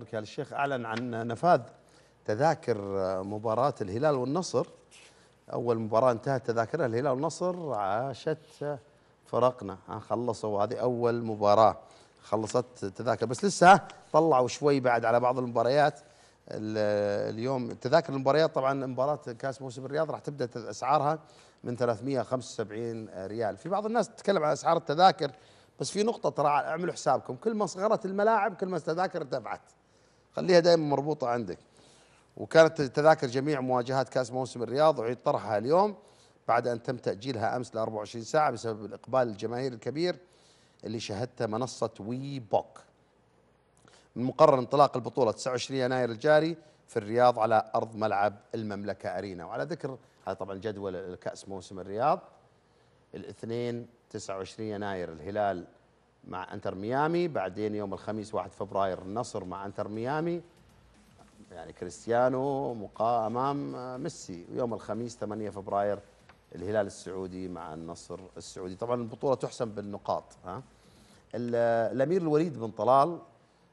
اتركها للشيخ الشيخ أعلن عن نفاذ تذاكر مباراة الهلال والنصر أول مباراة انتهت تذاكرها الهلال والنصر عاشت فرقنا خلصوا هذه أول مباراة خلصت تذاكر بس لسه طلعوا شوي بعد على بعض المباريات اليوم تذاكر المباريات طبعا مباراة كاس موسم الرياض راح تبدأ أسعارها من 375 ريال في بعض الناس تتكلم عن أسعار التذاكر بس في نقطة ترى اعملوا حسابكم كل ما صغرت الملاعب كل ما التذاكر ارتفعت خليها دائما مربوطه عندك وكانت تذاكر جميع مواجهات كاس موسم الرياض اعيد طرحها اليوم بعد ان تم تاجيلها امس ل 24 ساعه بسبب الاقبال الجماهيري الكبير اللي شهدته منصه وي بوك من مقرر انطلاق البطوله 29 يناير الجاري في الرياض على ارض ملعب المملكه ارينا وعلى ذكر هذا طبعا جدول الكاس موسم الرياض الاثنين 29 يناير الهلال مع انتر ميامي بعدين يوم الخميس 1 فبراير النصر مع انتر ميامي يعني كريستيانو مقا امام ميسي ويوم الخميس 8 فبراير الهلال السعودي مع النصر السعودي طبعا البطوله تحسم بالنقاط ها الامير الوليد بن طلال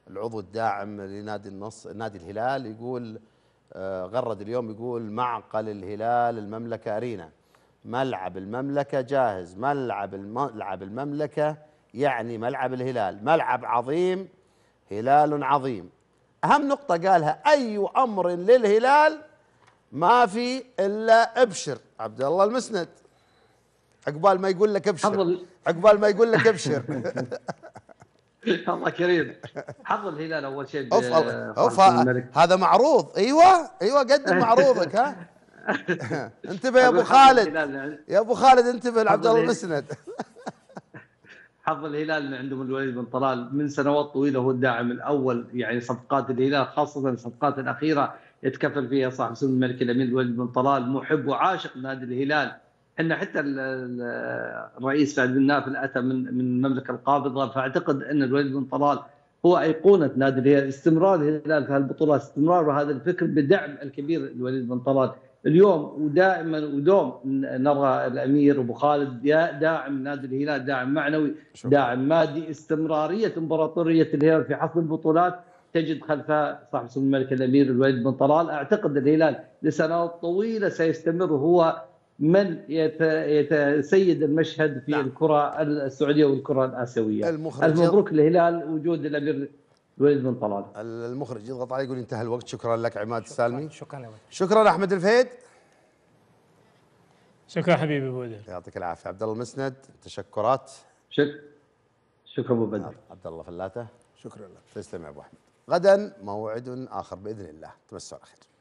العضو الداعم لنادي النصر نادي الهلال يقول آه، غرد اليوم يقول معقل الهلال المملكه ارينا ملعب المملكه جاهز ملعب الملعب المملكه يعني ملعب الهلال ملعب عظيم هلال عظيم أهم نقطة قالها أي أمر للهلال ما في إلا أبشر عبد الله المسند عقبال ما يقول لك أبشر عقبال ما يقول لك أبشر الله كريم حظ الهلال اول شيء اوف اوف هذا معروض ايوه ايوه قدم معروضك ها انتبه يا ابو خالد يعني يا ابو خالد انتبه لعبد الله المسند حظ الهلال ان عندهم الوليد بن طلال من سنوات طويله هو الداعم الاول يعني صفقات الهلال خاصه الصفقات الاخيره يتكفل فيها صاحب سمو الملك الامير الوليد بن طلال محب وعاشق نادي الهلال احنا حتى الرئيس فهد بن نافل اتى من من المملكه القابضه فاعتقد ان الوليد بن طلال هو ايقونه نادي الهلال استمرار الهلال في هالبطولات استمرار هذا الفكر بدعم الكبير الوليد بن طلال اليوم ودائما ودوم نرى الامير ابو خالد داعم نادي الهلال داعم معنوي شكرا. داعم مادي استمراريه امبراطوريه الهلال في حصد البطولات تجد خلفها صاحب سمو الملك الامير الوليد بن طلال اعتقد الهلال لسنوات طويله سيستمر هو من يتسيد المشهد في نعم. الكره السعوديه والكره الاسيويه المخرج المبروك للهلال وجود الامير الوليد بن طلال المخرج يضغط علي يقول انتهى الوقت شكرا لك عماد شكرا السالمي شكرا لك شكرا احمد الفهيد شكرا حبيبي ابو بدر يعطيك العافيه عبد الله المسند تشكرات شك شكرا ابو بدر نعم. عبد الله فلاته شكرا لك تسلم يا ابو احمد غدا موعد اخر باذن الله تمسوا على خير